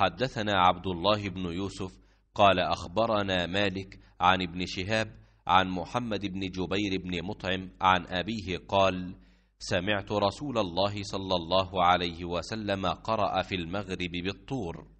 حدثنا عبد الله بن يوسف قال أخبرنا مالك عن ابن شهاب عن محمد بن جبير بن مطعم عن أبيه قال سمعت رسول الله صلى الله عليه وسلم قرأ في المغرب بالطور